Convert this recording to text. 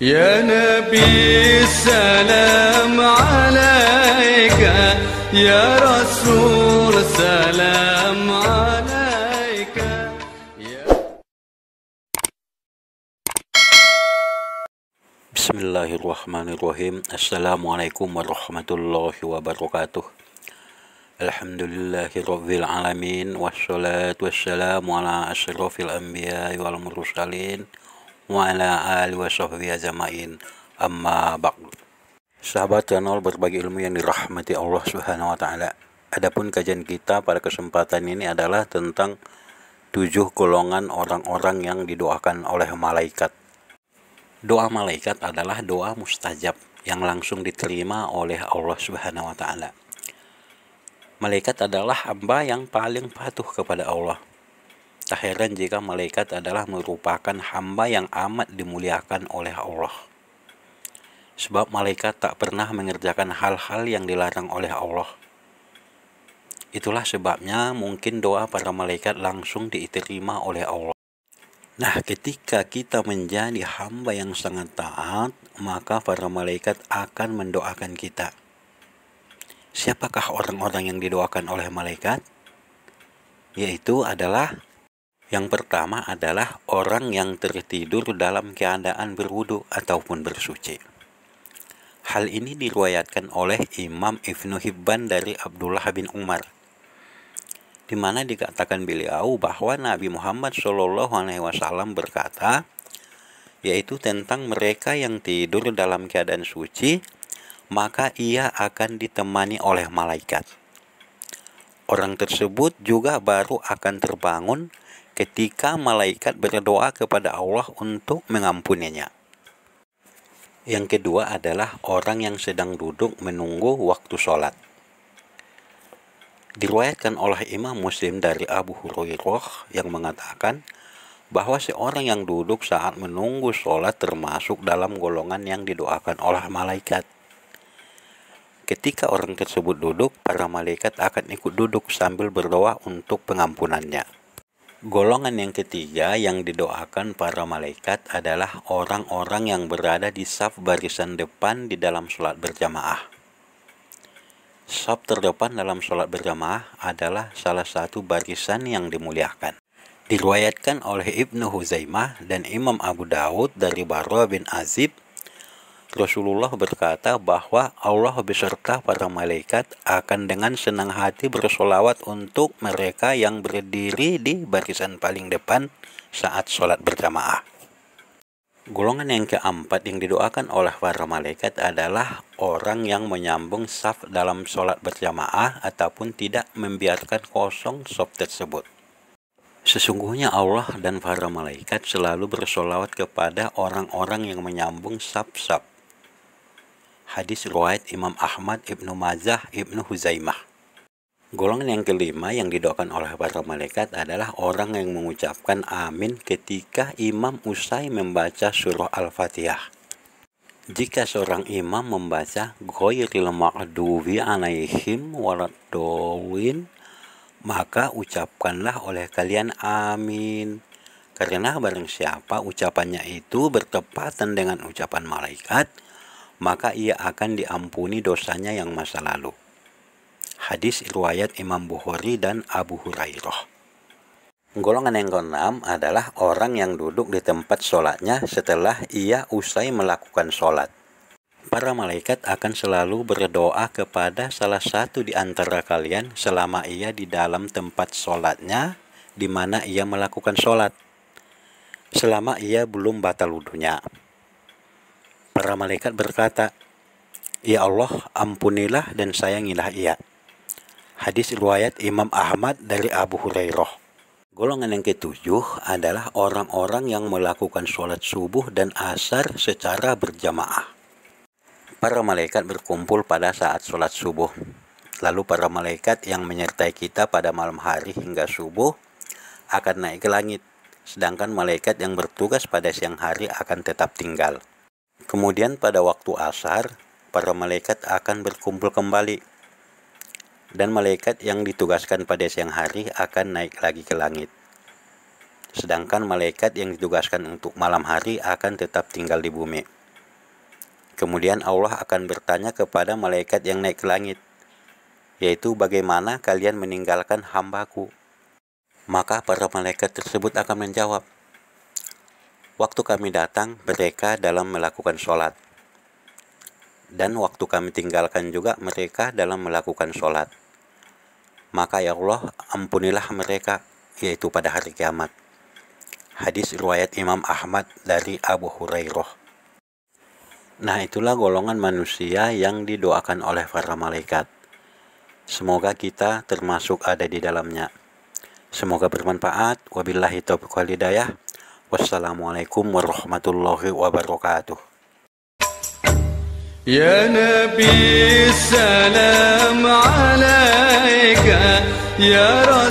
يا نبي السلام عليك يا رسول سلام عليك بسم الله الرحمن الرحيم السلام عليكم ورحمة الله وبركاته الحمد لله رب العالمين والصلاة والسلام على أشرف الأنبياء والمرسلين wa ala alihi wa sahbihi ajma'in amma ba'd Sahabat channel berbagi ilmu yang dirahmati Allah Subhanahu wa taala. Adapun kajian kita pada kesempatan ini adalah tentang tujuh golongan orang-orang yang didoakan oleh malaikat. Doa malaikat adalah doa mustajab yang langsung diterima oleh Allah Subhanahu wa taala. Malaikat adalah hamba yang paling patuh kepada Allah Tak heran jika malaikat adalah merupakan hamba yang amat dimuliakan oleh Allah. Sebab malaikat tak pernah mengerjakan hal-hal yang dilarang oleh Allah. Itulah sebabnya mungkin doa para malaikat langsung diterima oleh Allah. Nah, ketika kita menjadi hamba yang sangat taat, maka para malaikat akan mendoakan kita. Siapakah orang-orang yang didoakan oleh malaikat? Yaitu adalah yang pertama adalah orang yang tertidur dalam keadaan berwudu ataupun bersuci. Hal ini diriwayatkan oleh Imam Ibnu Hibban dari Abdullah bin Umar. Di mana dikatakan beliau bahwa Nabi Muhammad Shallallahu alaihi wasallam berkata, yaitu tentang mereka yang tidur dalam keadaan suci, maka ia akan ditemani oleh malaikat. Orang tersebut juga baru akan terbangun ketika malaikat berdoa kepada Allah untuk mengampuninya. Yang kedua adalah orang yang sedang duduk menunggu waktu sholat. Diriwayatkan oleh Imam Muslim dari Abu Hurairah yang mengatakan bahwa seorang yang duduk saat menunggu sholat termasuk dalam golongan yang didoakan oleh malaikat. Ketika orang tersebut duduk, para malaikat akan ikut duduk sambil berdoa untuk pengampunannya. Golongan yang ketiga yang didoakan para malaikat adalah orang-orang yang berada di saf barisan depan di dalam sholat berjamaah. Saf terdepan dalam sholat berjamaah adalah salah satu barisan yang dimuliakan. Diriwayatkan oleh Ibnu Huzaimah dan Imam Abu Daud dari Barwa bin Azib Rasulullah berkata bahwa Allah beserta para malaikat akan dengan senang hati bersolawat untuk mereka yang berdiri di barisan paling depan saat sholat berjamaah. Golongan yang keempat yang didoakan oleh para malaikat adalah orang yang menyambung saf dalam sholat berjamaah ataupun tidak membiarkan kosong saf tersebut. Sesungguhnya Allah dan para malaikat selalu bersolawat kepada orang-orang yang menyambung saf-saf hadis riwayat Imam Ahmad, Ibnu Mazah, Ibnu Huzaimah. Golongan yang kelima yang didoakan oleh para malaikat adalah orang yang mengucapkan amin ketika imam usai membaca surah Al-Fatihah. Jika seorang imam membaca Ghoiril ma'duwi alaihim waladowin, maka ucapkanlah oleh kalian amin. Karena barang siapa ucapannya itu bertepatan dengan ucapan malaikat, maka ia akan diampuni dosanya yang masa lalu. Hadis riwayat Imam Bukhari dan Abu Hurairah. Golongan yang keenam adalah orang yang duduk di tempat sholatnya setelah ia usai melakukan sholat. Para malaikat akan selalu berdoa kepada salah satu di antara kalian selama ia di dalam tempat sholatnya di mana ia melakukan sholat. Selama ia belum batal wudhunya. Para malaikat berkata, Ya Allah, ampunilah dan sayangilah ia. Hadis riwayat Imam Ahmad dari Abu Hurairah. Golongan yang ketujuh adalah orang-orang yang melakukan sholat subuh dan asar secara berjamaah. Para malaikat berkumpul pada saat sholat subuh. Lalu para malaikat yang menyertai kita pada malam hari hingga subuh akan naik ke langit, sedangkan malaikat yang bertugas pada siang hari akan tetap tinggal. Kemudian pada waktu asar, para malaikat akan berkumpul kembali. Dan malaikat yang ditugaskan pada siang hari akan naik lagi ke langit. Sedangkan malaikat yang ditugaskan untuk malam hari akan tetap tinggal di bumi. Kemudian Allah akan bertanya kepada malaikat yang naik ke langit, yaitu bagaimana kalian meninggalkan hambaku. Maka para malaikat tersebut akan menjawab, Waktu kami datang, mereka dalam melakukan sholat. Dan waktu kami tinggalkan juga mereka dalam melakukan sholat. Maka ya Allah, ampunilah mereka, yaitu pada hari kiamat. Hadis riwayat Imam Ahmad dari Abu Hurairah. Nah, itulah golongan manusia yang didoakan oleh para malaikat. Semoga kita termasuk ada di dalamnya. Semoga bermanfaat. Wabillahi taufiq walidayah wassalamualaikum warahmatullahi wabarakatuh يا نبي السلام عليك يا رسول